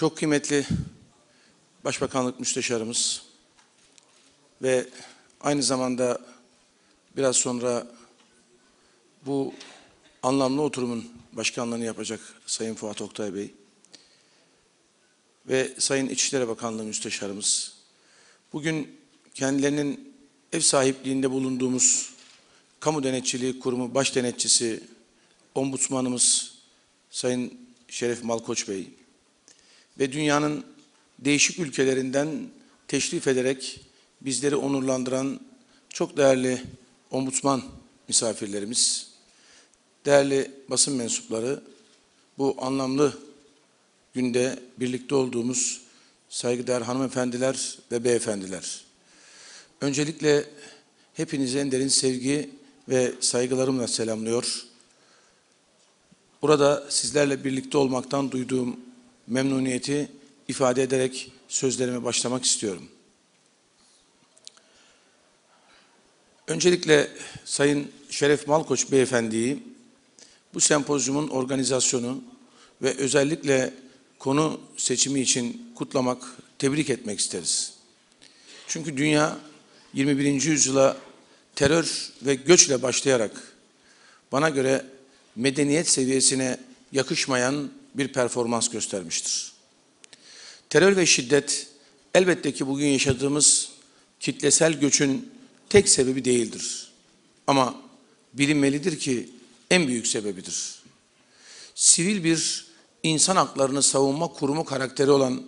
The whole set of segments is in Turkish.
Çok kıymetli Başbakanlık Müsteşarımız ve aynı zamanda biraz sonra bu anlamlı oturumun başkanlığını yapacak Sayın Fuat Oktay Bey ve Sayın İçişleri Bakanlığı Müsteşarımız bugün kendilerinin ev sahipliğinde bulunduğumuz Kamu Denetçiliği Kurumu Baş Denetçisi Ombudsmanımız Sayın Şeref Malkoç Bey ve dünyanın değişik ülkelerinden teşrif ederek bizleri onurlandıran çok değerli ombudsman misafirlerimiz, değerli basın mensupları, bu anlamlı günde birlikte olduğumuz saygıdeğer hanımefendiler ve beyefendiler. Öncelikle hepinize en derin sevgi ve saygılarımla selamlıyor. Burada sizlerle birlikte olmaktan duyduğum memnuniyeti ifade ederek sözlerime başlamak istiyorum. Öncelikle Sayın Şeref Malkoç Beyefendi'yi bu sempozyumun organizasyonu ve özellikle konu seçimi için kutlamak, tebrik etmek isteriz. Çünkü dünya 21. yüzyıla terör ve göçle başlayarak bana göre medeniyet seviyesine yakışmayan bir performans göstermiştir. Terör ve şiddet elbette ki bugün yaşadığımız kitlesel göçün tek sebebi değildir. Ama bilinmelidir ki en büyük sebebidir. Sivil bir insan haklarını savunma kurumu karakteri olan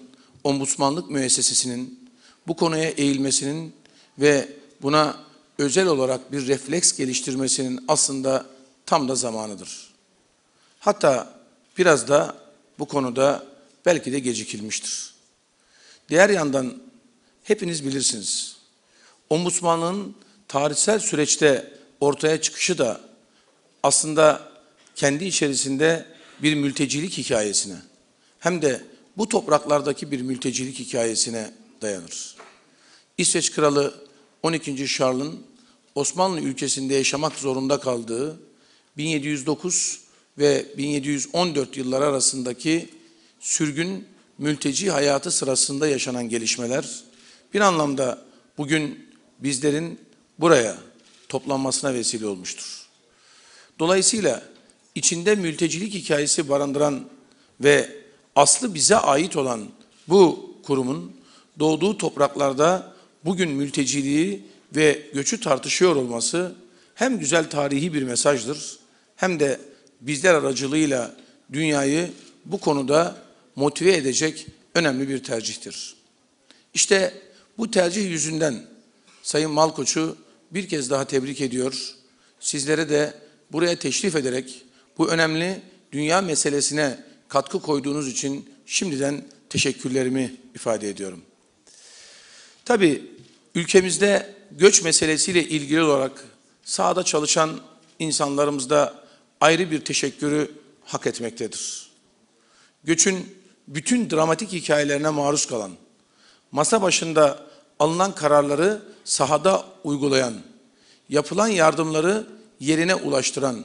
ombudsmanlık müessesesinin bu konuya eğilmesinin ve buna özel olarak bir refleks geliştirmesinin aslında tam da zamanıdır. Hatta biraz da bu konuda belki de gecikilmiştir. Diğer yandan hepiniz bilirsiniz. Ombudsmanlığın tarihsel süreçte ortaya çıkışı da aslında kendi içerisinde bir mültecilik hikayesine hem de bu topraklardaki bir mültecilik hikayesine dayanır. İsveç Kralı 12. Charles'ın Osmanlı ülkesinde yaşamak zorunda kaldığı 1709 ve 1714 yılları arasındaki sürgün mülteci hayatı sırasında yaşanan gelişmeler bir anlamda bugün bizlerin buraya toplanmasına vesile olmuştur. Dolayısıyla içinde mültecilik hikayesi barındıran ve aslı bize ait olan bu kurumun doğduğu topraklarda bugün mülteciliği ve göçü tartışıyor olması hem güzel tarihi bir mesajdır hem de bizler aracılığıyla dünyayı bu konuda motive edecek önemli bir tercihtir. İşte bu tercih yüzünden Sayın Malkoç'u bir kez daha tebrik ediyor. Sizlere de buraya teşrif ederek bu önemli dünya meselesine katkı koyduğunuz için şimdiden teşekkürlerimi ifade ediyorum. Tabi ülkemizde göç meselesiyle ilgili olarak sahada çalışan insanlarımızda ayrı bir teşekkürü hak etmektedir. Göçün bütün dramatik hikayelerine maruz kalan, masa başında alınan kararları sahada uygulayan, yapılan yardımları yerine ulaştıran,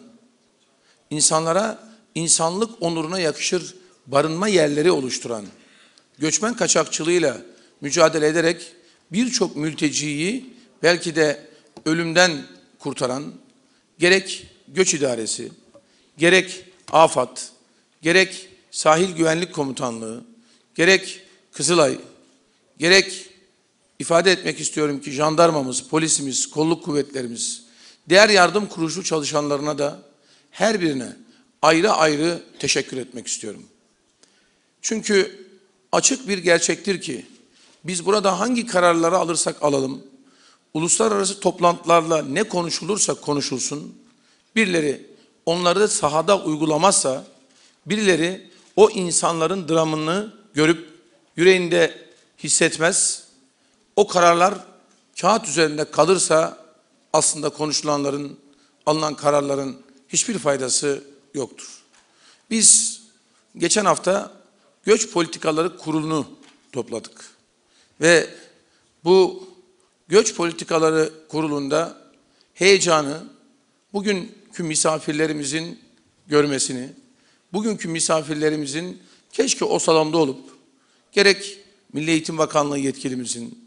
insanlara insanlık onuruna yakışır barınma yerleri oluşturan, göçmen kaçakçılığıyla mücadele ederek birçok mülteciyi belki de ölümden kurtaran, gerek göç idaresi, gerek AFAD, gerek Sahil Güvenlik Komutanlığı, gerek Kızılay, gerek ifade etmek istiyorum ki jandarmamız, polisimiz, kolluk kuvvetlerimiz, diğer yardım kuruluşu çalışanlarına da her birine ayrı ayrı teşekkür etmek istiyorum. Çünkü açık bir gerçektir ki biz burada hangi kararları alırsak alalım, uluslararası toplantılarla ne konuşulursa konuşulsun, birileri onları sahada uygulamazsa birileri o insanların dramını görüp yüreğinde hissetmez. O kararlar kağıt üzerinde kalırsa aslında konuşulanların, alınan kararların hiçbir faydası yoktur. Biz geçen hafta Göç Politikaları Kurulu'nu topladık. Ve bu Göç Politikaları Kurulu'nda heyecanı bugün bugünkü misafirlerimizin görmesini, bugünkü misafirlerimizin keşke o salonda olup gerek Milli Eğitim Bakanlığı yetkilimizin,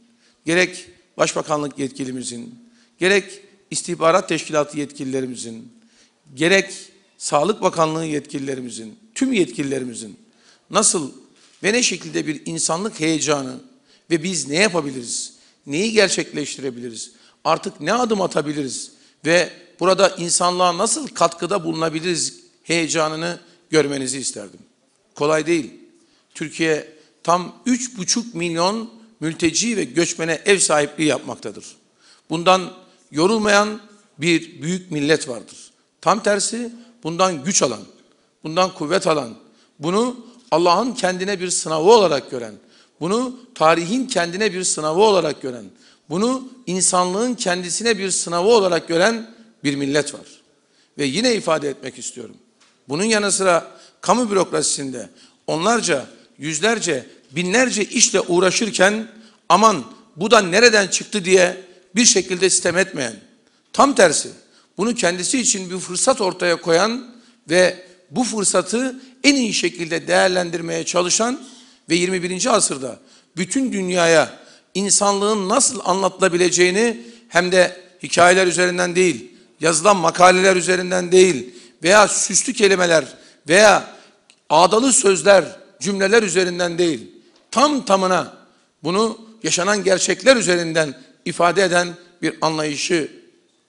gerek Başbakanlık yetkilimizin, gerek istihbarat teşkilatı yetkililerimizin, gerek Sağlık Bakanlığı yetkililerimizin, tüm yetkililerimizin nasıl ve ne şekilde bir insanlık heyecanı ve biz ne yapabiliriz, neyi gerçekleştirebiliriz, artık ne adım atabiliriz ve burada insanlığa nasıl katkıda bulunabiliriz heyecanını görmenizi isterdim. Kolay değil. Türkiye tam 3,5 milyon mülteci ve göçmene ev sahipliği yapmaktadır. Bundan yorulmayan bir büyük millet vardır. Tam tersi bundan güç alan, bundan kuvvet alan, bunu Allah'ın kendine bir sınavı olarak gören, bunu tarihin kendine bir sınavı olarak gören, bunu insanlığın kendisine bir sınavı olarak gören bir millet var. Ve yine ifade etmek istiyorum. Bunun yanı sıra kamu bürokrasisinde onlarca, yüzlerce, binlerce işle uğraşırken aman bu da nereden çıktı diye bir şekilde sistem etmeyen, tam tersi bunu kendisi için bir fırsat ortaya koyan ve bu fırsatı en iyi şekilde değerlendirmeye çalışan ve 21. asırda bütün dünyaya insanlığın nasıl anlatılabileceğini hem de hikayeler üzerinden değil, yazılan makaleler üzerinden değil veya süslü kelimeler veya ağdalı sözler, cümleler üzerinden değil. Tam tamına bunu yaşanan gerçekler üzerinden ifade eden bir anlayışı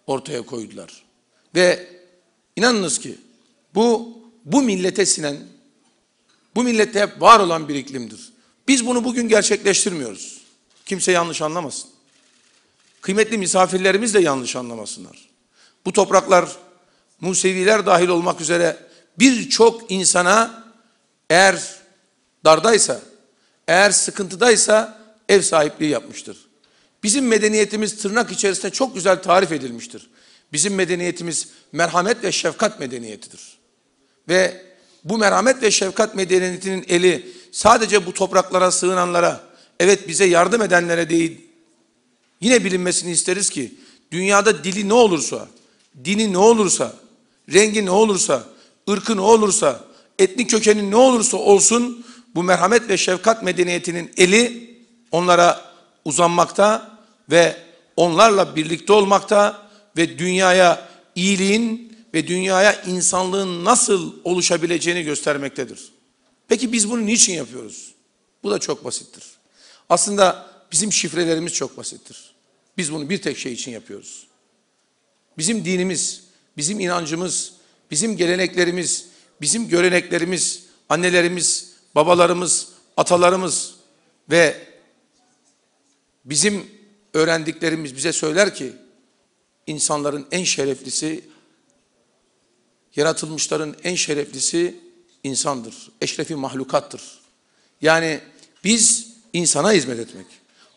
ortaya koydular. Ve inanınız ki bu bu millete sinen, bu millette hep var olan bir iklimdir. Biz bunu bugün gerçekleştirmiyoruz. Kimse yanlış anlamasın. Kıymetli misafirlerimiz de yanlış anlamasınlar bu topraklar Museviler dahil olmak üzere birçok insana eğer dardaysa, eğer sıkıntıdaysa ev sahipliği yapmıştır. Bizim medeniyetimiz tırnak içerisinde çok güzel tarif edilmiştir. Bizim medeniyetimiz merhamet ve şefkat medeniyetidir. Ve bu merhamet ve şefkat medeniyetinin eli sadece bu topraklara sığınanlara, evet bize yardım edenlere değil, yine bilinmesini isteriz ki dünyada dili ne olursa, dini ne olursa, rengi ne olursa, ırkı ne olursa, etnik kökeni ne olursa olsun bu merhamet ve şefkat medeniyetinin eli onlara uzanmakta ve onlarla birlikte olmakta ve dünyaya iyiliğin ve dünyaya insanlığın nasıl oluşabileceğini göstermektedir. Peki biz bunu niçin yapıyoruz? Bu da çok basittir. Aslında bizim şifrelerimiz çok basittir. Biz bunu bir tek şey için yapıyoruz. Bizim dinimiz, bizim inancımız, bizim geleneklerimiz, bizim göreneklerimiz, annelerimiz, babalarımız, atalarımız ve bizim öğrendiklerimiz bize söyler ki insanların en şereflisi yaratılmışların en şereflisi insandır. Eşrefi mahlukattır. Yani biz insana hizmet etmek.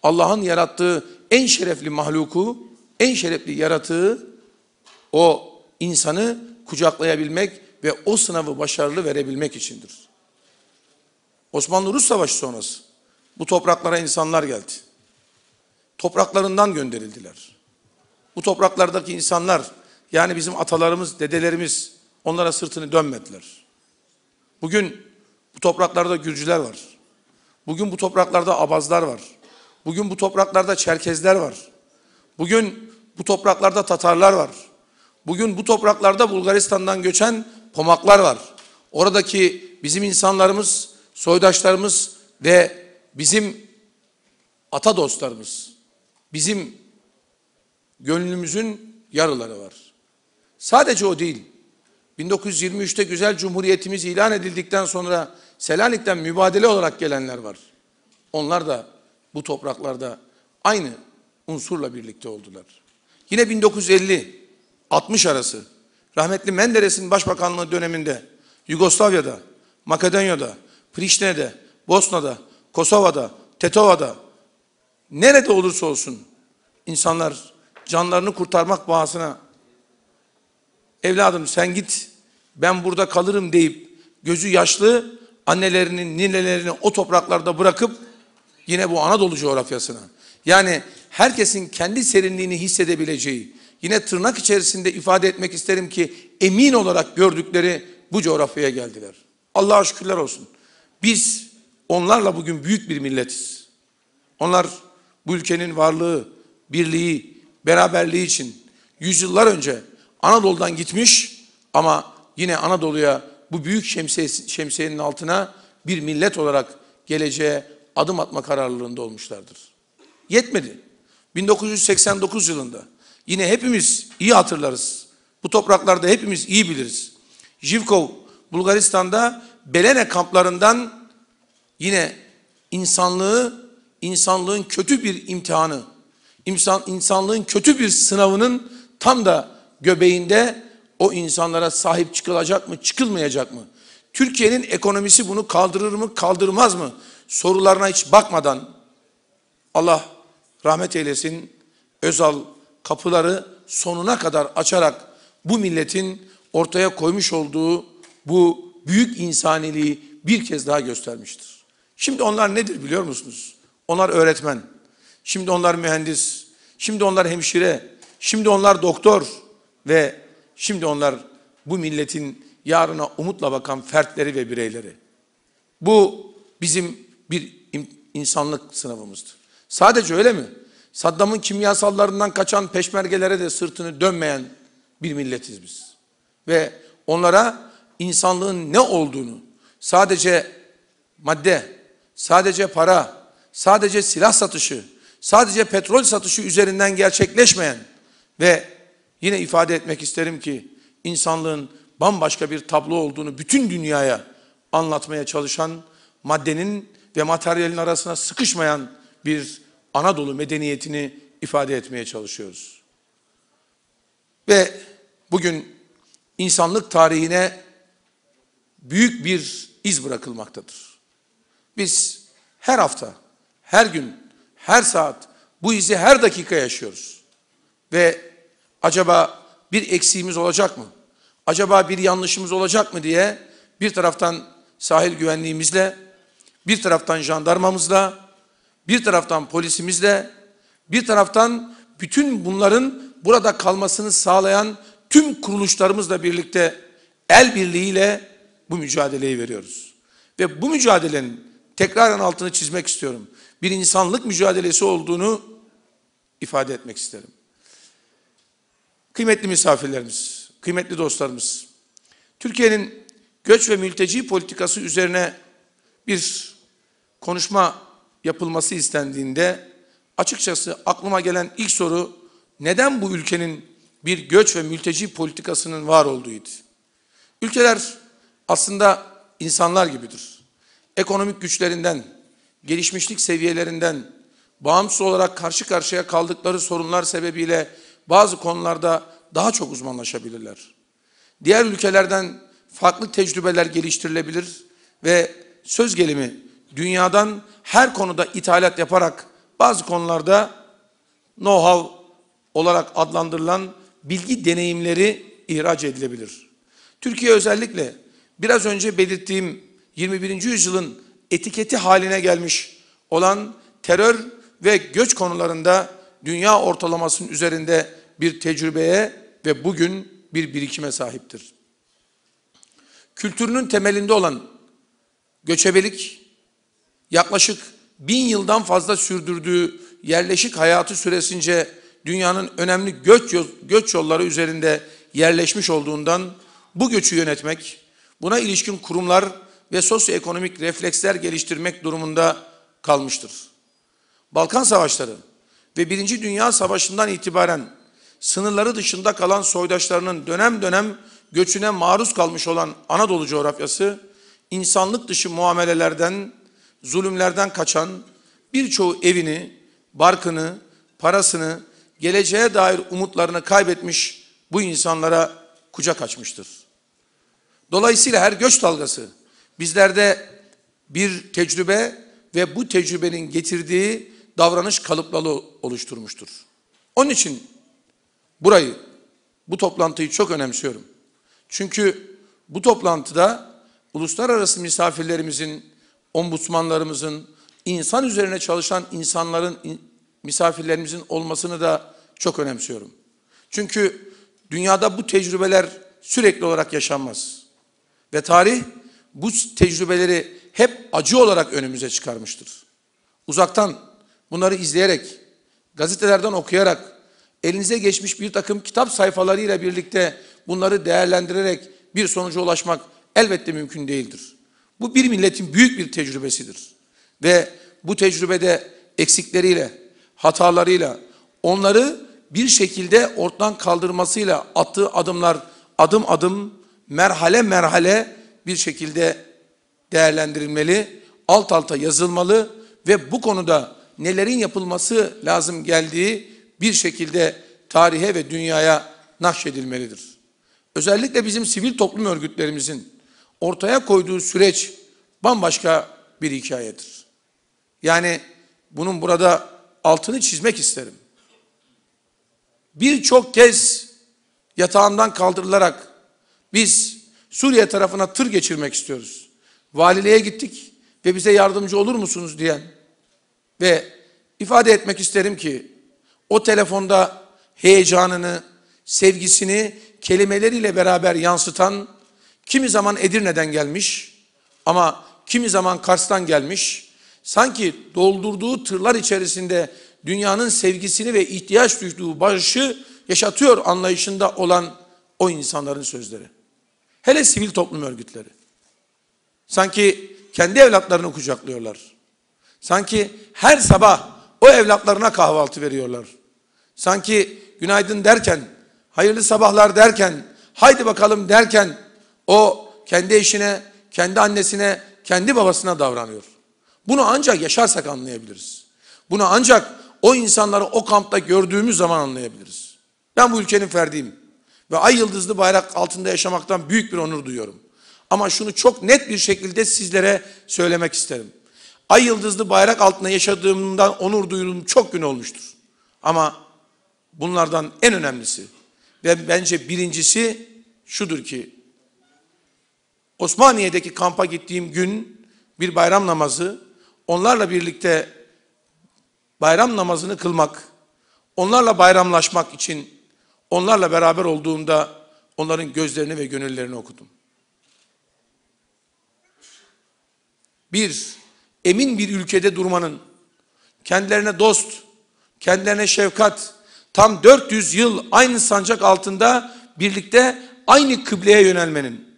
Allah'ın yarattığı en şerefli mahluku, en şerefli yaratığı o insanı kucaklayabilmek ve o sınavı başarılı verebilmek içindir. Osmanlı-Rus Savaşı sonrası bu topraklara insanlar geldi. Topraklarından gönderildiler. Bu topraklardaki insanlar yani bizim atalarımız, dedelerimiz onlara sırtını dönmediler. Bugün bu topraklarda Gürcüler var. Bugün bu topraklarda Abazlar var. Bugün bu topraklarda Çerkezler var. Bugün bu topraklarda Tatarlar var. Bugün bu topraklarda Bulgaristan'dan göçen pomaklar var. Oradaki bizim insanlarımız, soydaşlarımız ve bizim ata dostlarımız, bizim gönlümüzün yarıları var. Sadece o değil. 1923'te güzel cumhuriyetimiz ilan edildikten sonra Selanik'ten mübadele olarak gelenler var. Onlar da bu topraklarda aynı unsurla birlikte oldular. Yine 1950 60 arası. Rahmetli Menderes'in başbakanlığı döneminde Yugoslavya'da, Makedonya'da, Priştine'de, Bosna'da, Kosova'da, Tetova'da nerede olursa olsun insanlar canlarını kurtarmak bahasına evladım sen git ben burada kalırım deyip gözü yaşlı annelerini, ninelerini o topraklarda bırakıp yine bu Anadolu coğrafyasına yani herkesin kendi serinliğini hissedebileceği yine tırnak içerisinde ifade etmek isterim ki emin olarak gördükleri bu coğrafyaya geldiler. Allah'a şükürler olsun. Biz onlarla bugün büyük bir milletiz. Onlar bu ülkenin varlığı, birliği, beraberliği için yüzyıllar önce Anadolu'dan gitmiş ama yine Anadolu'ya bu büyük şemsiye, şemsiyenin altına bir millet olarak geleceğe adım atma kararlılığında olmuşlardır. Yetmedi. 1989 yılında Yine hepimiz iyi hatırlarız. Bu topraklarda hepimiz iyi biliriz. Jivkov Bulgaristan'da Belene kamplarından yine insanlığı, insanlığın kötü bir imtihanı, insan, insanlığın kötü bir sınavının tam da göbeğinde o insanlara sahip çıkılacak mı, çıkılmayacak mı? Türkiye'nin ekonomisi bunu kaldırır mı, kaldırmaz mı? Sorularına hiç bakmadan Allah rahmet eylesin Özal kapıları sonuna kadar açarak bu milletin ortaya koymuş olduğu bu büyük insaniliği bir kez daha göstermiştir. Şimdi onlar nedir biliyor musunuz? Onlar öğretmen, şimdi onlar mühendis, şimdi onlar hemşire, şimdi onlar doktor ve şimdi onlar bu milletin yarına umutla bakan fertleri ve bireyleri. Bu bizim bir insanlık sınavımızdır. Sadece öyle mi? Saddam'ın kimyasallarından kaçan peşmergelere de sırtını dönmeyen bir milletiz biz. Ve onlara insanlığın ne olduğunu sadece madde, sadece para, sadece silah satışı, sadece petrol satışı üzerinden gerçekleşmeyen ve yine ifade etmek isterim ki insanlığın bambaşka bir tablo olduğunu bütün dünyaya anlatmaya çalışan maddenin ve materyalin arasına sıkışmayan bir Anadolu medeniyetini ifade etmeye çalışıyoruz. Ve bugün insanlık tarihine büyük bir iz bırakılmaktadır. Biz her hafta, her gün, her saat bu izi her dakika yaşıyoruz. Ve acaba bir eksiğimiz olacak mı? Acaba bir yanlışımız olacak mı diye bir taraftan sahil güvenliğimizle, bir taraftan jandarmamızla, bir taraftan polisimizle, bir taraftan bütün bunların burada kalmasını sağlayan tüm kuruluşlarımızla birlikte el birliğiyle bu mücadeleyi veriyoruz. Ve bu mücadelenin tekraren altını çizmek istiyorum. Bir insanlık mücadelesi olduğunu ifade etmek isterim. Kıymetli misafirlerimiz, kıymetli dostlarımız, Türkiye'nin göç ve mülteci politikası üzerine bir konuşma yapılması istendiğinde açıkçası aklıma gelen ilk soru neden bu ülkenin bir göç ve mülteci politikasının var olduğuydu. Ülkeler aslında insanlar gibidir. Ekonomik güçlerinden, gelişmişlik seviyelerinden bağımsız olarak karşı karşıya kaldıkları sorunlar sebebiyle bazı konularda daha çok uzmanlaşabilirler. Diğer ülkelerden farklı tecrübeler geliştirilebilir ve söz gelimi dünyadan her konuda ithalat yaparak bazı konularda know-how olarak adlandırılan bilgi deneyimleri ihraç edilebilir. Türkiye özellikle biraz önce belirttiğim 21. yüzyılın etiketi haline gelmiş olan terör ve göç konularında dünya ortalamasının üzerinde bir tecrübeye ve bugün bir birikime sahiptir. Kültürünün temelinde olan göçebelik yaklaşık bin yıldan fazla sürdürdüğü yerleşik hayatı süresince dünyanın önemli göç, göç yolları üzerinde yerleşmiş olduğundan bu göçü yönetmek, buna ilişkin kurumlar ve sosyoekonomik refleksler geliştirmek durumunda kalmıştır. Balkan Savaşları ve Birinci Dünya Savaşı'ndan itibaren sınırları dışında kalan soydaşlarının dönem dönem göçüne maruz kalmış olan Anadolu coğrafyası, insanlık dışı muamelelerden, zulümlerden kaçan, birçoğu evini, barkını, parasını, geleceğe dair umutlarını kaybetmiş bu insanlara kucak açmıştır. Dolayısıyla her göç dalgası bizlerde bir tecrübe ve bu tecrübenin getirdiği davranış kalıpları oluşturmuştur. Onun için burayı, bu toplantıyı çok önemsiyorum. Çünkü bu toplantıda uluslararası misafirlerimizin ombudsmanlarımızın, insan üzerine çalışan insanların, misafirlerimizin olmasını da çok önemsiyorum. Çünkü dünyada bu tecrübeler sürekli olarak yaşanmaz. Ve tarih bu tecrübeleri hep acı olarak önümüze çıkarmıştır. Uzaktan bunları izleyerek, gazetelerden okuyarak, elinize geçmiş bir takım kitap sayfalarıyla birlikte bunları değerlendirerek bir sonuca ulaşmak elbette mümkün değildir. Bu bir milletin büyük bir tecrübesidir. Ve bu tecrübede eksikleriyle, hatalarıyla, onları bir şekilde ortadan kaldırmasıyla attığı adımlar adım adım, merhale merhale bir şekilde değerlendirilmeli, alt alta yazılmalı ve bu konuda nelerin yapılması lazım geldiği bir şekilde tarihe ve dünyaya nakşedilmelidir. Özellikle bizim sivil toplum örgütlerimizin ortaya koyduğu süreç bambaşka bir hikayedir. Yani bunun burada altını çizmek isterim. Birçok kez yatağından kaldırılarak biz Suriye tarafına tır geçirmek istiyoruz. Valiliğe gittik ve bize yardımcı olur musunuz diyen ve ifade etmek isterim ki o telefonda heyecanını, sevgisini kelimeleriyle beraber yansıtan Kimi zaman Edirne'den gelmiş ama kimi zaman Kars'tan gelmiş. Sanki doldurduğu tırlar içerisinde dünyanın sevgisini ve ihtiyaç duyduğu barışı yaşatıyor anlayışında olan o insanların sözleri. Hele sivil toplum örgütleri. Sanki kendi evlatlarını kucaklıyorlar. Sanki her sabah o evlatlarına kahvaltı veriyorlar. Sanki günaydın derken, hayırlı sabahlar derken, haydi bakalım derken o kendi eşine, kendi annesine, kendi babasına davranıyor. Bunu ancak yaşarsak anlayabiliriz. Bunu ancak o insanları o kampta gördüğümüz zaman anlayabiliriz. Ben bu ülkenin ferdiyim. Ve ay yıldızlı bayrak altında yaşamaktan büyük bir onur duyuyorum. Ama şunu çok net bir şekilde sizlere söylemek isterim. Ay yıldızlı bayrak altında yaşadığımdan onur duyduğum çok gün olmuştur. Ama bunlardan en önemlisi ve bence birincisi şudur ki Osmaniye'deki kampa gittiğim gün bir bayram namazı, onlarla birlikte bayram namazını kılmak, onlarla bayramlaşmak için, onlarla beraber olduğumda onların gözlerini ve gönüllerini okudum. Bir, emin bir ülkede durmanın, kendilerine dost, kendilerine şefkat, tam 400 yıl aynı sancak altında birlikte aynı kıbleye yönelmenin,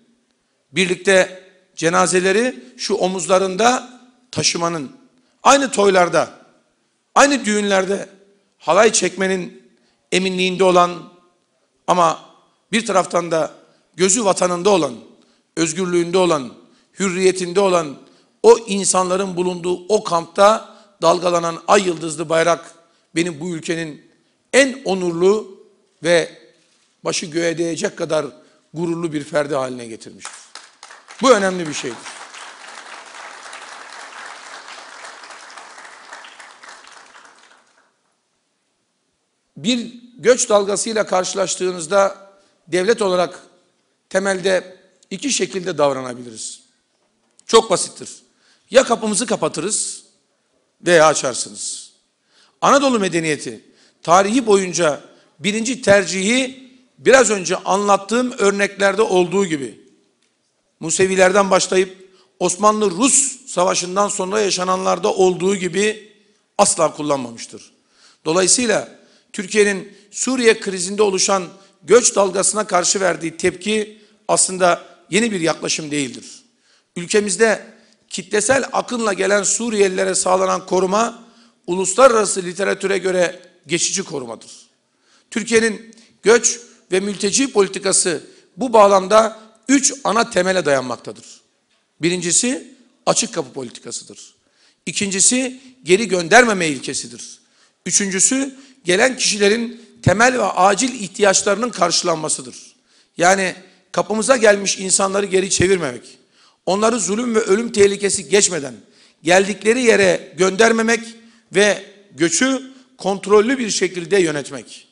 Birlikte cenazeleri şu omuzlarında taşımanın, aynı toylarda, aynı düğünlerde halay çekmenin eminliğinde olan ama bir taraftan da gözü vatanında olan, özgürlüğünde olan, hürriyetinde olan o insanların bulunduğu o kampta dalgalanan ay yıldızlı bayrak benim bu ülkenin en onurlu ve başı göğe değecek kadar gururlu bir ferdi haline getirmiştir. Bu önemli bir şeydir. Bir göç dalgasıyla karşılaştığınızda devlet olarak temelde iki şekilde davranabiliriz. Çok basittir. Ya kapımızı kapatırız veya açarsınız. Anadolu medeniyeti tarihi boyunca birinci tercihi biraz önce anlattığım örneklerde olduğu gibi Musevilerden başlayıp Osmanlı-Rus savaşından sonra yaşananlarda olduğu gibi asla kullanmamıştır. Dolayısıyla Türkiye'nin Suriye krizinde oluşan göç dalgasına karşı verdiği tepki aslında yeni bir yaklaşım değildir. Ülkemizde kitlesel akınla gelen Suriyelilere sağlanan koruma uluslararası literatüre göre geçici korumadır. Türkiye'nin göç ve mülteci politikası bu bağlamda üç ana temele dayanmaktadır. Birincisi açık kapı politikasıdır. İkincisi geri göndermeme ilkesidir. Üçüncüsü gelen kişilerin temel ve acil ihtiyaçlarının karşılanmasıdır. Yani kapımıza gelmiş insanları geri çevirmemek, onları zulüm ve ölüm tehlikesi geçmeden geldikleri yere göndermemek ve göçü kontrollü bir şekilde yönetmek.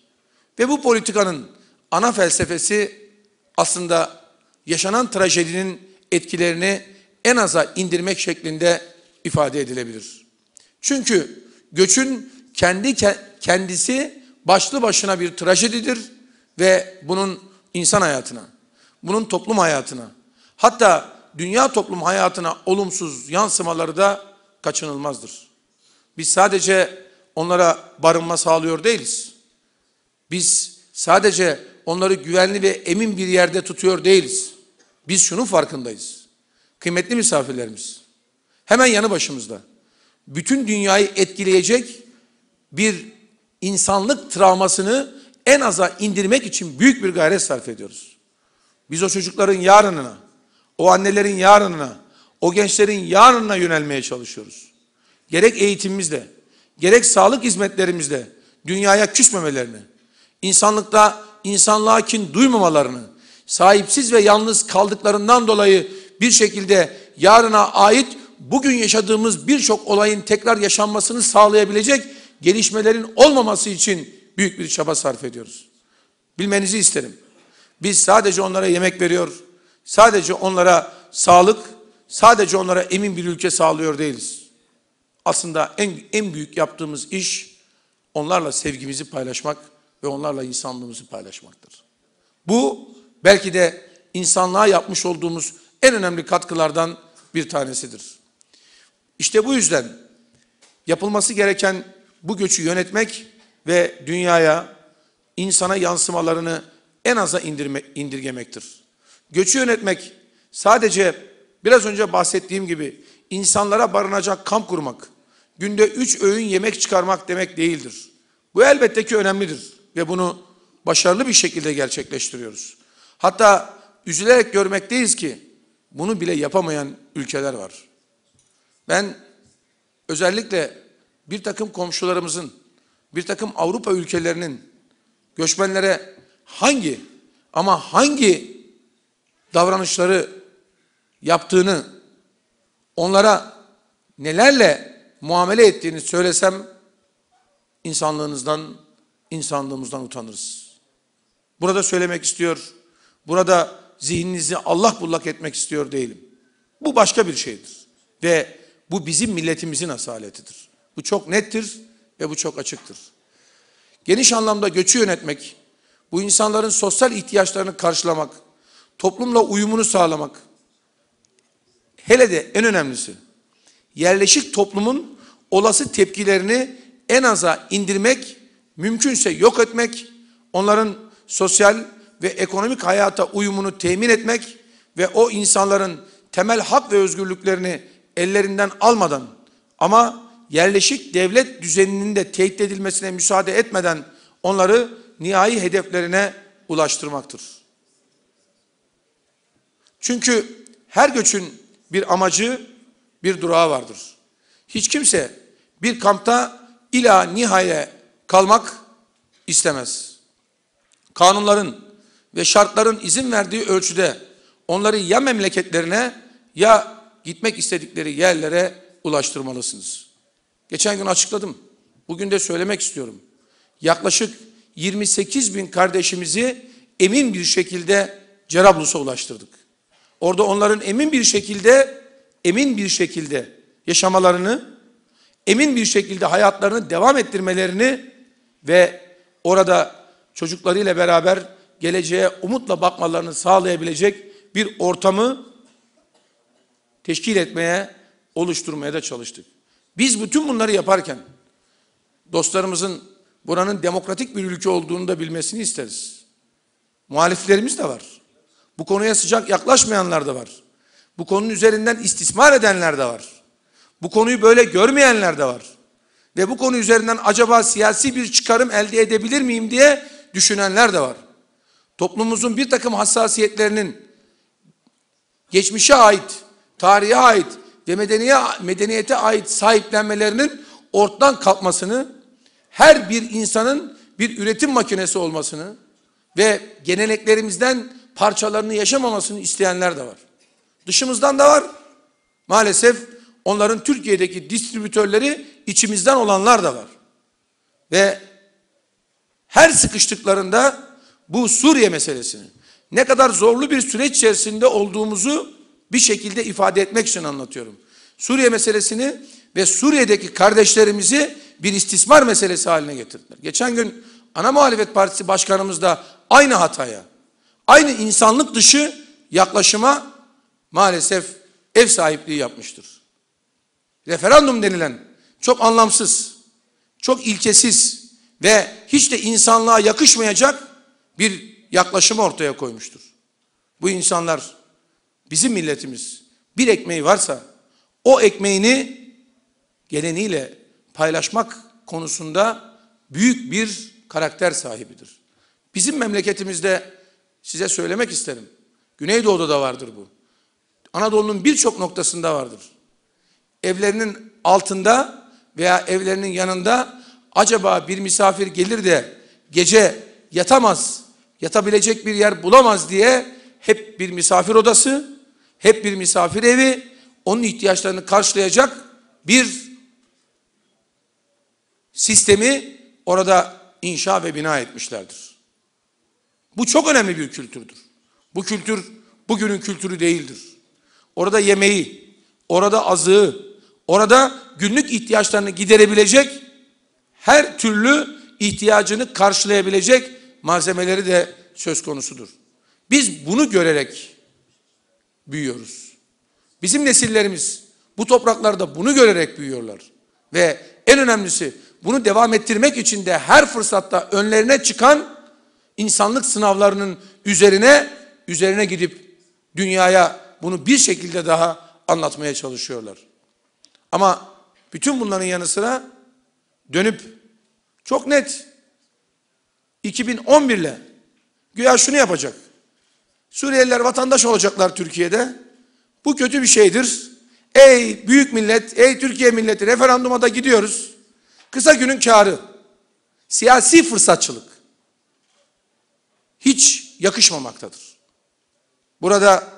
Ve bu politikanın ana felsefesi aslında yaşanan trajedinin etkilerini en aza indirmek şeklinde ifade edilebilir. Çünkü göçün kendi kendisi başlı başına bir trajedidir ve bunun insan hayatına, bunun toplum hayatına, hatta dünya toplum hayatına olumsuz yansımaları da kaçınılmazdır. Biz sadece onlara barınma sağlıyor değiliz. Biz sadece onları güvenli ve emin bir yerde tutuyor değiliz. Biz şunun farkındayız. Kıymetli misafirlerimiz, hemen yanı başımızda. Bütün dünyayı etkileyecek bir insanlık travmasını en aza indirmek için büyük bir gayret sarf ediyoruz. Biz o çocukların yarınına, o annelerin yarınına, o gençlerin yarınına yönelmeye çalışıyoruz. Gerek eğitimimizde, gerek sağlık hizmetlerimizde dünyaya küsmemelerini, insanlıkta insanlığa duymamalarını, sahipsiz ve yalnız kaldıklarından dolayı bir şekilde yarına ait bugün yaşadığımız birçok olayın tekrar yaşanmasını sağlayabilecek gelişmelerin olmaması için büyük bir çaba sarf ediyoruz. Bilmenizi isterim. Biz sadece onlara yemek veriyor, sadece onlara sağlık, sadece onlara emin bir ülke sağlıyor değiliz. Aslında en, en büyük yaptığımız iş onlarla sevgimizi paylaşmak, ve onlarla insanlığımızı paylaşmaktır. Bu belki de insanlığa yapmış olduğumuz en önemli katkılardan bir tanesidir. İşte bu yüzden yapılması gereken bu göçü yönetmek ve dünyaya, insana yansımalarını en aza indirme, indirgemektir. Göçü yönetmek sadece biraz önce bahsettiğim gibi insanlara barınacak kamp kurmak, günde üç öğün yemek çıkarmak demek değildir. Bu elbette ki önemlidir ve bunu başarılı bir şekilde gerçekleştiriyoruz. Hatta üzülerek görmekteyiz ki bunu bile yapamayan ülkeler var. Ben özellikle bir takım komşularımızın, bir takım Avrupa ülkelerinin göçmenlere hangi ama hangi davranışları yaptığını, onlara nelerle muamele ettiğini söylesem insanlığınızdan insanlığımızdan utanırız. Burada söylemek istiyor, burada zihninizi Allah bullak etmek istiyor değilim. Bu başka bir şeydir. Ve bu bizim milletimizin asaletidir. Bu çok nettir ve bu çok açıktır. Geniş anlamda göçü yönetmek, bu insanların sosyal ihtiyaçlarını karşılamak, toplumla uyumunu sağlamak, hele de en önemlisi, yerleşik toplumun olası tepkilerini en aza indirmek mümkünse yok etmek, onların sosyal ve ekonomik hayata uyumunu temin etmek ve o insanların temel hak ve özgürlüklerini ellerinden almadan ama yerleşik devlet düzeninin de tehdit edilmesine müsaade etmeden onları nihai hedeflerine ulaştırmaktır. Çünkü her göçün bir amacı, bir durağı vardır. Hiç kimse bir kampta ila nihaye kalmak istemez. Kanunların ve şartların izin verdiği ölçüde onları ya memleketlerine ya gitmek istedikleri yerlere ulaştırmalısınız. Geçen gün açıkladım. Bugün de söylemek istiyorum. Yaklaşık 28 bin kardeşimizi emin bir şekilde Cerablus'a ulaştırdık. Orada onların emin bir şekilde, emin bir şekilde yaşamalarını, emin bir şekilde hayatlarını devam ettirmelerini ve orada çocuklarıyla beraber geleceğe umutla bakmalarını sağlayabilecek bir ortamı teşkil etmeye, oluşturmaya da çalıştık. Biz bütün bunları yaparken dostlarımızın buranın demokratik bir ülke olduğunu da bilmesini isteriz. Muhaliflerimiz de var. Bu konuya sıcak yaklaşmayanlar da var. Bu konunun üzerinden istismar edenler de var. Bu konuyu böyle görmeyenler de var ve bu konu üzerinden acaba siyasi bir çıkarım elde edebilir miyim diye düşünenler de var. Toplumumuzun bir takım hassasiyetlerinin geçmişe ait, tarihe ait ve medeniye, medeniyete ait sahiplenmelerinin ortadan kalkmasını, her bir insanın bir üretim makinesi olmasını ve geleneklerimizden parçalarını yaşamamasını isteyenler de var. Dışımızdan da var. Maalesef onların Türkiye'deki distribütörleri içimizden olanlar da var. Ve her sıkıştıklarında bu Suriye meselesini ne kadar zorlu bir süreç içerisinde olduğumuzu bir şekilde ifade etmek için anlatıyorum. Suriye meselesini ve Suriye'deki kardeşlerimizi bir istismar meselesi haline getirdiler. Geçen gün ana muhalefet partisi başkanımız da aynı hataya, aynı insanlık dışı yaklaşıma maalesef ev sahipliği yapmıştır referandum denilen çok anlamsız, çok ilkesiz ve hiç de insanlığa yakışmayacak bir yaklaşımı ortaya koymuştur. Bu insanlar, bizim milletimiz bir ekmeği varsa o ekmeğini geleniyle paylaşmak konusunda büyük bir karakter sahibidir. Bizim memleketimizde size söylemek isterim. Güneydoğu'da da vardır bu. Anadolu'nun birçok noktasında vardır evlerinin altında veya evlerinin yanında acaba bir misafir gelir de gece yatamaz, yatabilecek bir yer bulamaz diye hep bir misafir odası, hep bir misafir evi, onun ihtiyaçlarını karşılayacak bir sistemi orada inşa ve bina etmişlerdir. Bu çok önemli bir kültürdür. Bu kültür bugünün kültürü değildir. Orada yemeği, orada azığı, Orada günlük ihtiyaçlarını giderebilecek, her türlü ihtiyacını karşılayabilecek malzemeleri de söz konusudur. Biz bunu görerek büyüyoruz. Bizim nesillerimiz bu topraklarda bunu görerek büyüyorlar. Ve en önemlisi bunu devam ettirmek için de her fırsatta önlerine çıkan insanlık sınavlarının üzerine üzerine gidip dünyaya bunu bir şekilde daha anlatmaya çalışıyorlar. Ama bütün bunların yanı sıra dönüp çok net 2011 ile güya şunu yapacak. Suriyeliler vatandaş olacaklar Türkiye'de. Bu kötü bir şeydir. Ey büyük millet, ey Türkiye milleti referanduma da gidiyoruz. Kısa günün karı. Siyasi fırsatçılık. Hiç yakışmamaktadır. Burada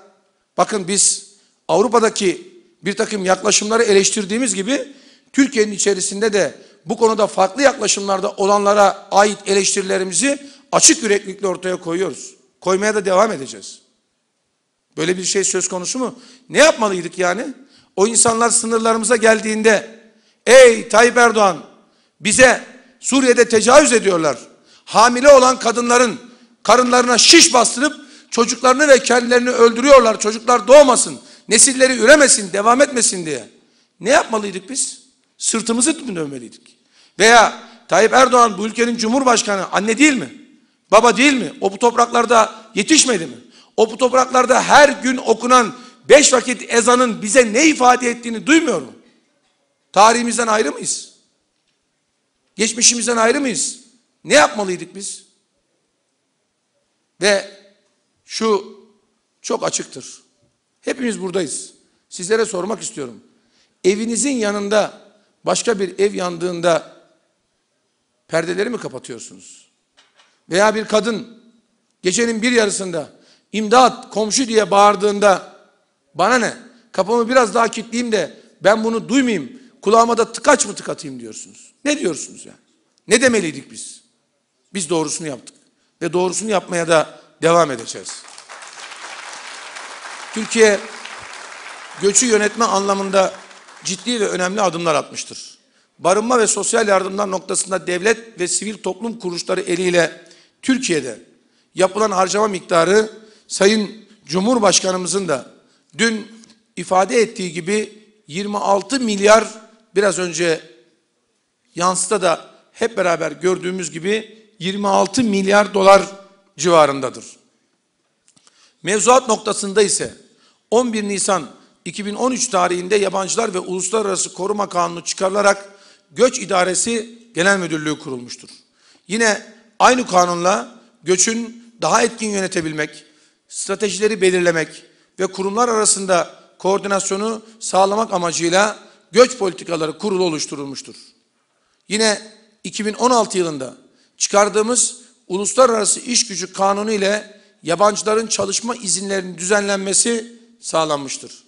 bakın biz Avrupa'daki bir takım yaklaşımları eleştirdiğimiz gibi Türkiye'nin içerisinde de bu konuda farklı yaklaşımlarda olanlara ait eleştirilerimizi açık yüreklilikle ortaya koyuyoruz. Koymaya da devam edeceğiz. Böyle bir şey söz konusu mu? Ne yapmalıydık yani? O insanlar sınırlarımıza geldiğinde ey Tayyip Erdoğan bize Suriye'de tecavüz ediyorlar. Hamile olan kadınların karınlarına şiş bastırıp çocuklarını ve kendilerini öldürüyorlar. Çocuklar doğmasın. Nesilleri üremesin, devam etmesin diye. Ne yapmalıydık biz? Sırtımızı mı dönmeliydik? Veya Tayyip Erdoğan bu ülkenin cumhurbaşkanı anne değil mi? Baba değil mi? O bu topraklarda yetişmedi mi? O bu topraklarda her gün okunan beş vakit ezanın bize ne ifade ettiğini duymuyor mu? Tarihimizden ayrı mıyız? Geçmişimizden ayrı mıyız? Ne yapmalıydık biz? Ve şu çok açıktır. Hepimiz buradayız. Sizlere sormak istiyorum. Evinizin yanında başka bir ev yandığında perdeleri mi kapatıyorsunuz? Veya bir kadın gecenin bir yarısında imdat komşu diye bağırdığında bana ne? Kapımı biraz daha kilitleyeyim de ben bunu duymayayım. Kulağıma da tıkaç mı tıkatayım diyorsunuz. Ne diyorsunuz yani? Ne demeliydik biz? Biz doğrusunu yaptık. Ve doğrusunu yapmaya da devam edeceğiz. Türkiye göçü yönetme anlamında ciddi ve önemli adımlar atmıştır. Barınma ve sosyal yardımlar noktasında devlet ve sivil toplum kuruluşları eliyle Türkiye'de yapılan harcama miktarı Sayın Cumhurbaşkanımızın da dün ifade ettiği gibi 26 milyar biraz önce yansıda da hep beraber gördüğümüz gibi 26 milyar dolar civarındadır. Mevzuat noktasında ise 11 Nisan 2013 tarihinde Yabancılar ve Uluslararası Koruma Kanunu çıkarılarak Göç idaresi Genel Müdürlüğü kurulmuştur. Yine aynı kanunla göçün daha etkin yönetebilmek, stratejileri belirlemek ve kurumlar arasında koordinasyonu sağlamak amacıyla Göç Politikaları Kurulu oluşturulmuştur. Yine 2016 yılında çıkardığımız Uluslararası İş Gücü Kanunu ile yabancıların çalışma izinlerinin düzenlenmesi sağlanmıştır.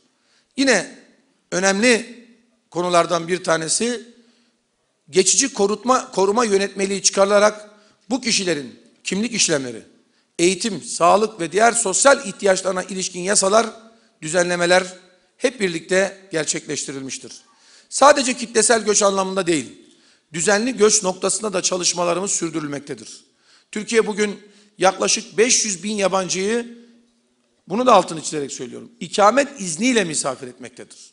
Yine önemli konulardan bir tanesi geçici korutma, koruma yönetmeliği çıkarılarak bu kişilerin kimlik işlemleri, eğitim, sağlık ve diğer sosyal ihtiyaçlarına ilişkin yasalar, düzenlemeler hep birlikte gerçekleştirilmiştir. Sadece kitlesel göç anlamında değil, düzenli göç noktasında da çalışmalarımız sürdürülmektedir. Türkiye bugün yaklaşık 500 bin yabancıyı bunu da altını çizerek söylüyorum. İkamet izniyle misafir etmektedir.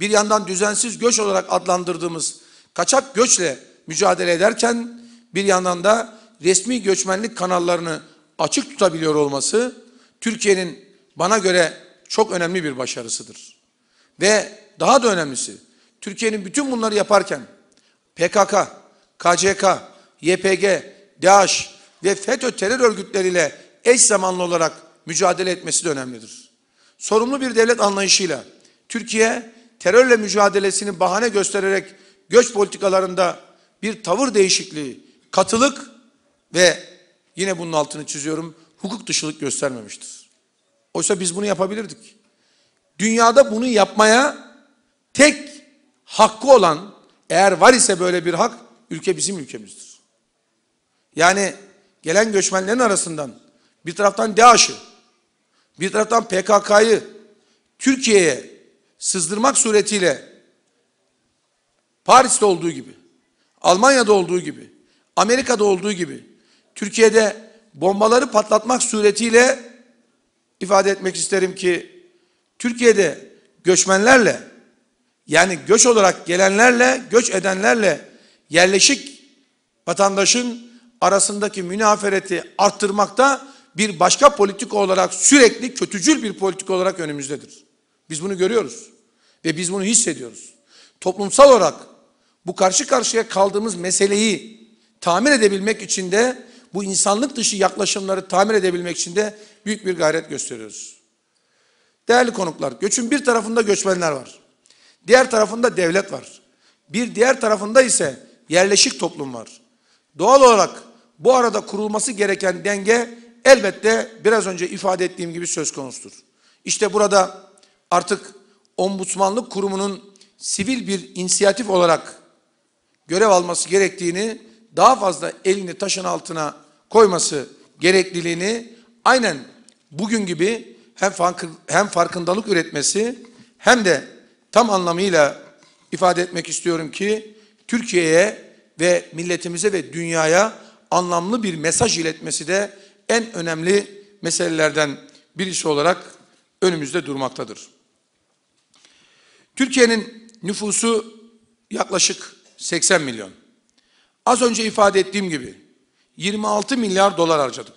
Bir yandan düzensiz göç olarak adlandırdığımız kaçak göçle mücadele ederken bir yandan da resmi göçmenlik kanallarını açık tutabiliyor olması Türkiye'nin bana göre çok önemli bir başarısıdır. Ve daha da önemlisi Türkiye'nin bütün bunları yaparken PKK, KCK, YPG, DAEŞ ve FETÖ terör örgütleriyle eş zamanlı olarak mücadele etmesi de önemlidir. Sorumlu bir devlet anlayışıyla Türkiye terörle mücadelesini bahane göstererek göç politikalarında bir tavır değişikliği, katılık ve yine bunun altını çiziyorum hukuk dışılık göstermemiştir. Oysa biz bunu yapabilirdik. Dünyada bunu yapmaya tek hakkı olan eğer var ise böyle bir hak ülke bizim ülkemizdir. Yani gelen göçmenlerin arasından bir taraftan DAEŞ'i, bir taraftan PKK'yı Türkiye'ye sızdırmak suretiyle Paris'te olduğu gibi, Almanya'da olduğu gibi, Amerika'da olduğu gibi Türkiye'de bombaları patlatmak suretiyle ifade etmek isterim ki Türkiye'de göçmenlerle yani göç olarak gelenlerle, göç edenlerle yerleşik vatandaşın arasındaki münafereti arttırmakta bir başka politika olarak sürekli kötücül bir politika olarak önümüzdedir. Biz bunu görüyoruz ve biz bunu hissediyoruz. Toplumsal olarak bu karşı karşıya kaldığımız meseleyi tamir edebilmek için de bu insanlık dışı yaklaşımları tamir edebilmek için de büyük bir gayret gösteriyoruz. Değerli konuklar, göçün bir tarafında göçmenler var. Diğer tarafında devlet var. Bir diğer tarafında ise yerleşik toplum var. Doğal olarak bu arada kurulması gereken denge elbette biraz önce ifade ettiğim gibi söz konusudur. İşte burada artık ombudsmanlık kurumunun sivil bir inisiyatif olarak görev alması gerektiğini, daha fazla elini taşın altına koyması gerekliliğini aynen bugün gibi hem, farkı, hem farkındalık üretmesi hem de tam anlamıyla ifade etmek istiyorum ki Türkiye'ye ve milletimize ve dünyaya anlamlı bir mesaj iletmesi de en önemli meselelerden birisi olarak önümüzde durmaktadır. Türkiye'nin nüfusu yaklaşık 80 milyon. Az önce ifade ettiğim gibi 26 milyar dolar harcadık.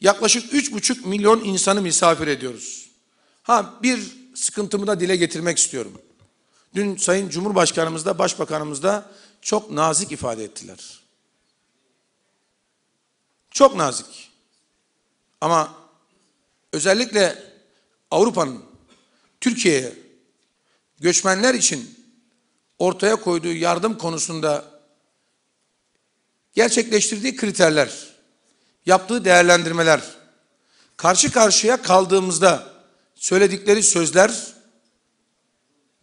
Yaklaşık 3,5 milyon insanı misafir ediyoruz. Ha bir sıkıntımı da dile getirmek istiyorum. Dün Sayın Cumhurbaşkanımız da Başbakanımız da çok nazik ifade ettiler. Çok nazik. Ama özellikle Avrupa'nın Türkiye'ye göçmenler için ortaya koyduğu yardım konusunda gerçekleştirdiği kriterler, yaptığı değerlendirmeler, karşı karşıya kaldığımızda söyledikleri sözler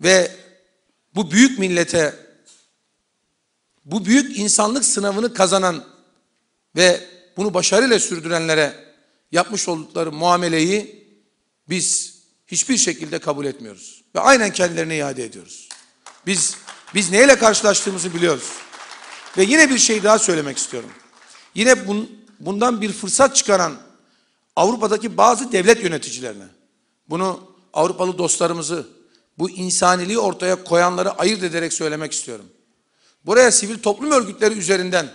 ve bu büyük millete, bu büyük insanlık sınavını kazanan ve bunu başarıyla sürdürenlere yapmış oldukları muameleyi biz hiçbir şekilde kabul etmiyoruz. Ve aynen kendilerine iade ediyoruz. Biz biz neyle karşılaştığımızı biliyoruz. Ve yine bir şey daha söylemek istiyorum. Yine bun, bundan bir fırsat çıkaran Avrupa'daki bazı devlet yöneticilerine, bunu Avrupalı dostlarımızı, bu insaniliği ortaya koyanları ayırt ederek söylemek istiyorum. Buraya sivil toplum örgütleri üzerinden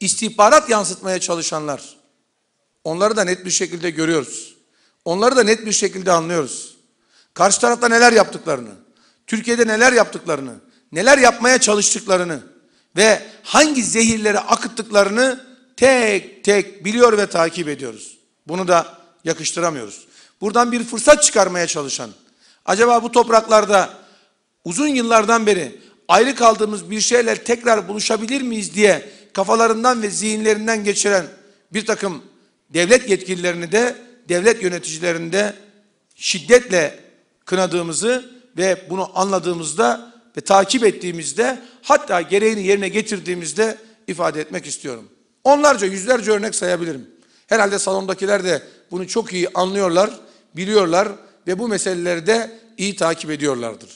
istihbarat yansıtmaya çalışanlar, Onları da net bir şekilde görüyoruz. Onları da net bir şekilde anlıyoruz. Karşı tarafta neler yaptıklarını, Türkiye'de neler yaptıklarını, neler yapmaya çalıştıklarını ve hangi zehirleri akıttıklarını tek tek biliyor ve takip ediyoruz. Bunu da yakıştıramıyoruz. Buradan bir fırsat çıkarmaya çalışan, acaba bu topraklarda uzun yıllardan beri ayrı kaldığımız bir şeyler tekrar buluşabilir miyiz diye kafalarından ve zihinlerinden geçiren bir takım devlet yetkililerini de devlet yöneticilerini de şiddetle kınadığımızı ve bunu anladığımızda ve takip ettiğimizde hatta gereğini yerine getirdiğimizde ifade etmek istiyorum. Onlarca yüzlerce örnek sayabilirim. Herhalde salondakiler de bunu çok iyi anlıyorlar, biliyorlar ve bu meseleleri de iyi takip ediyorlardır.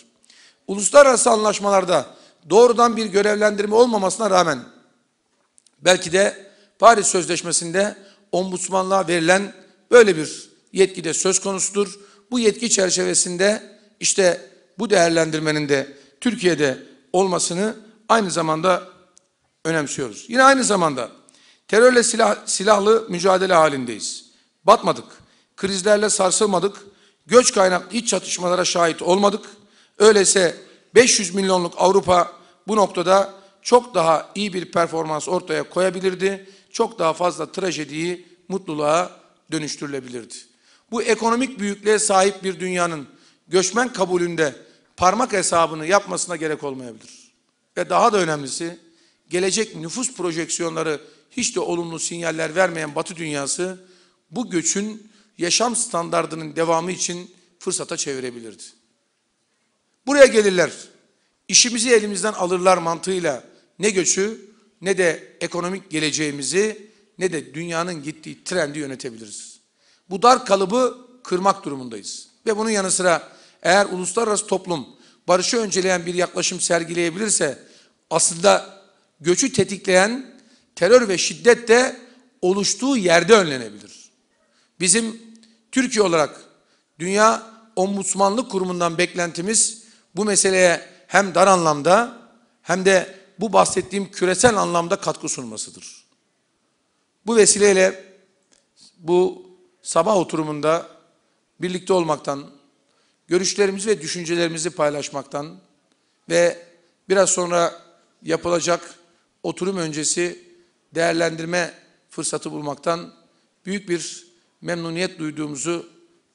Uluslararası anlaşmalarda doğrudan bir görevlendirme olmamasına rağmen belki de Paris Sözleşmesi'nde ombudsmanlığa verilen böyle bir yetki de söz konusudur. Bu yetki çerçevesinde işte bu değerlendirmenin de Türkiye'de olmasını aynı zamanda önemsiyoruz. Yine aynı zamanda terörle silah, silahlı mücadele halindeyiz. Batmadık, krizlerle sarsılmadık, göç kaynaklı iç çatışmalara şahit olmadık. Öyleyse 500 milyonluk Avrupa bu noktada çok daha iyi bir performans ortaya koyabilirdi çok daha fazla trajediyi mutluluğa dönüştürülebilirdi. Bu ekonomik büyüklüğe sahip bir dünyanın göçmen kabulünde parmak hesabını yapmasına gerek olmayabilir. Ve daha da önemlisi gelecek nüfus projeksiyonları hiç de olumlu sinyaller vermeyen Batı dünyası bu göçün yaşam standardının devamı için fırsata çevirebilirdi. Buraya gelirler, işimizi elimizden alırlar mantığıyla ne göçü? ne de ekonomik geleceğimizi ne de dünyanın gittiği trendi yönetebiliriz. Bu dar kalıbı kırmak durumundayız. Ve bunun yanı sıra eğer uluslararası toplum barışı önceleyen bir yaklaşım sergileyebilirse aslında göçü tetikleyen terör ve şiddet de oluştuğu yerde önlenebilir. Bizim Türkiye olarak Dünya Ombudsmanlık Kurumu'ndan beklentimiz bu meseleye hem dar anlamda hem de bu bahsettiğim küresel anlamda katkı sunmasıdır. Bu vesileyle bu sabah oturumunda birlikte olmaktan, görüşlerimizi ve düşüncelerimizi paylaşmaktan ve biraz sonra yapılacak oturum öncesi değerlendirme fırsatı bulmaktan büyük bir memnuniyet duyduğumuzu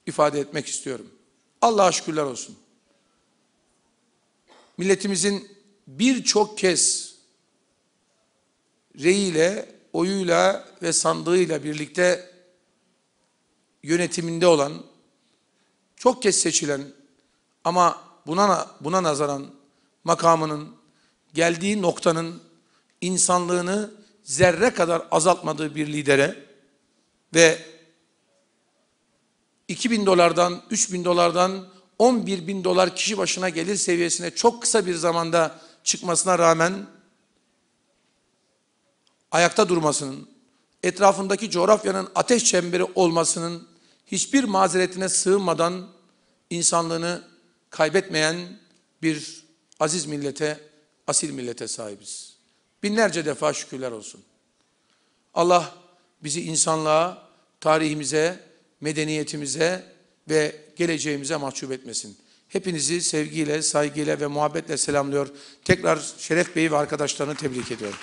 ifade etmek istiyorum. Allah'a şükürler olsun. Milletimizin birçok kez reyiyle, oyuyla ve sandığıyla birlikte yönetiminde olan, çok kez seçilen ama buna, buna nazaran makamının, geldiği noktanın insanlığını zerre kadar azaltmadığı bir lidere ve 2000 dolardan, 3000 dolardan 11 bin dolar kişi başına gelir seviyesine çok kısa bir zamanda çıkmasına rağmen ayakta durmasının, etrafındaki coğrafyanın ateş çemberi olmasının hiçbir mazeretine sığınmadan insanlığını kaybetmeyen bir aziz millete, asil millete sahibiz. Binlerce defa şükürler olsun. Allah bizi insanlığa, tarihimize, medeniyetimize ve geleceğimize mahcup etmesin. Hepinizi sevgiyle, saygıyla ve muhabbetle selamlıyor. Tekrar Şeref Bey'i ve arkadaşlarını tebrik ediyorum.